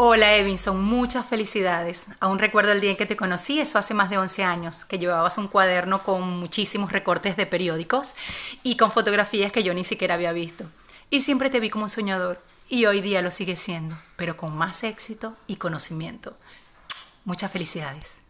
Hola Evinson, muchas felicidades. Aún recuerdo el día en que te conocí, eso hace más de 11 años, que llevabas un cuaderno con muchísimos recortes de periódicos y con fotografías que yo ni siquiera había visto. Y siempre te vi como un soñador y hoy día lo sigue siendo, pero con más éxito y conocimiento. Muchas felicidades.